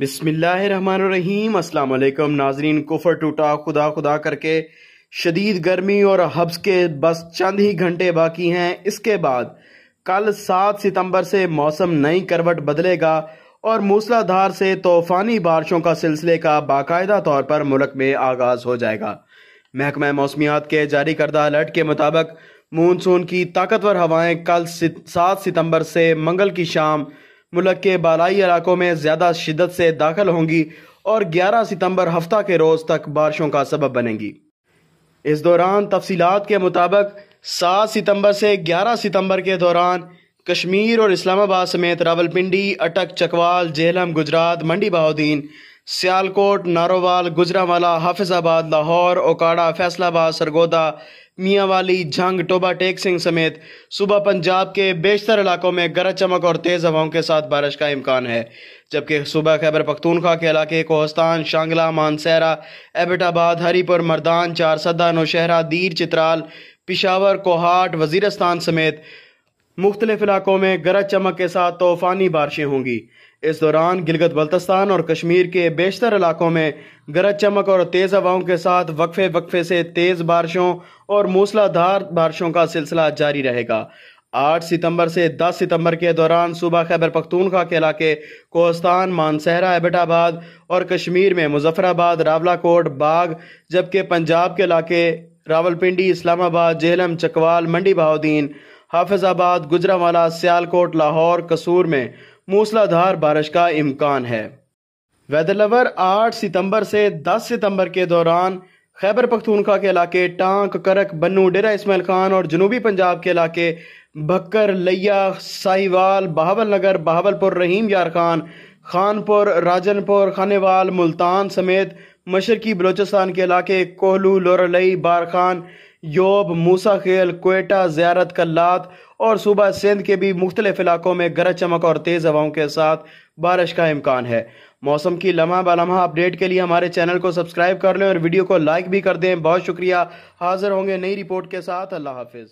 बिसमीम अल्लाम नाजरीन कुफर टूटा खुदा खुदा करके शदीद गर्मी और हब्स के बस चंद ही घंटे बाकी हैं इसके बाद कल सात सितंबर से मौसम नई करवट बदलेगा और मूसलाधार से तूफ़ानी बारिशों का सिलसिले का बाकायदा तौर पर मुल्क में आगाज़ हो जाएगा महकमा मौसमियात के जारी करदा अलर्ट के मुताबिक मानसून की ताकतवर हवाएं कल सात सितंबर से मंगल की शाम मुल्क के बालाई इलाकों में ज़्यादा शिदत से दाखिल होंगी और 11 सितंबर हफ्ता के रोज़ तक बारिशों का सबब बनेंगी इस दौरान तफसीत के मुताबिक सात सितंबर से ग्यारह सितंबर के दौरान कश्मीर और इस्लामाबाद समेत रावलपिंडी अटक चकवाल जेहलम गुजरात मंडी बहाद्दीन सियालकोट नारोवाल गुजरावाला हाफिजाबाद लाहौर ओकाड़ा फैसलाबाद सरगोदा मियांवाली जंग टोबा टेक सिंह समेत सुबह पंजाब के बेशतर इलाकों में गरज चमक और तेज़ हवाओं के साथ बारिश का इम्कान है जबकि सुबह खैबर पख्तूनख्वा के इलाके कोहस्तान शांगला मानसहरा एबटाबाद हरीपुर मर्दान चारसदा नौशहरा दीर चित्राल पिशावर कोहाट वजीरस्तान समेत मुख्तलिफ इलाकों में गरज चमक के साथ तूफानी बारिशें होंगी इस दौरान गिलगित बल्तिस्तान और कश्मीर के बेशतर इलाकों में गरज चमक और तेज़ हवाओं के साथ वक्फे वक्फे से तेज़ बारिशों और मूसलाधार बारिशों का सिलसिला जारी रहेगा 8 सितंबर से 10 सितंबर के दौरान सूबा खैबर पख्तूनखा के इलाके कोस्तान मानसहरा एबटाबाद और कश्मीर में मुजफ्फराबाद रावलाकोट बाग जबकि पंजाब के इलाके रावलपिंडी इस्लामाबाद जेहलम चकवाल मंडी बहाउद्दीन हाफिजाबाद गुजरावाला सियालकोट लाहौर कसूर में मूसलाधार बारिश का इम्कान है वेदर लवर 8 सितंबर से 10 सितंबर के दौरान खैबर पख्तूनखा के इलाके टांक करक बन्नू डेरा इसमाइल खान और जनूबी पंजाब के इलाके भक्कर लिया साहिवाल बहावल नगर बहावलपुर रहीम यार खान खानपुर राजनपुर खानेवाल मुल्तान समेत मशरकी बलोचिस्तान के इलाके कोहलू लोरलई बारखान योब मूसा खेल कोयटा ज्यारत कल्लात और सूबा सिंध के भी मुख्तलिफ इलाकों में गरज चमक और तेज़ हवाओं के साथ बारिश का इम्कान है मौसम की लम्हा बलम्हा अपडेट के लिए हमारे चैनल को सब्सक्राइब कर लें और वीडियो को लाइक भी कर दें बहुत शुक्रिया हाजिर होंगे नई रिपोर्ट के साथ अल्लाह हाफिज़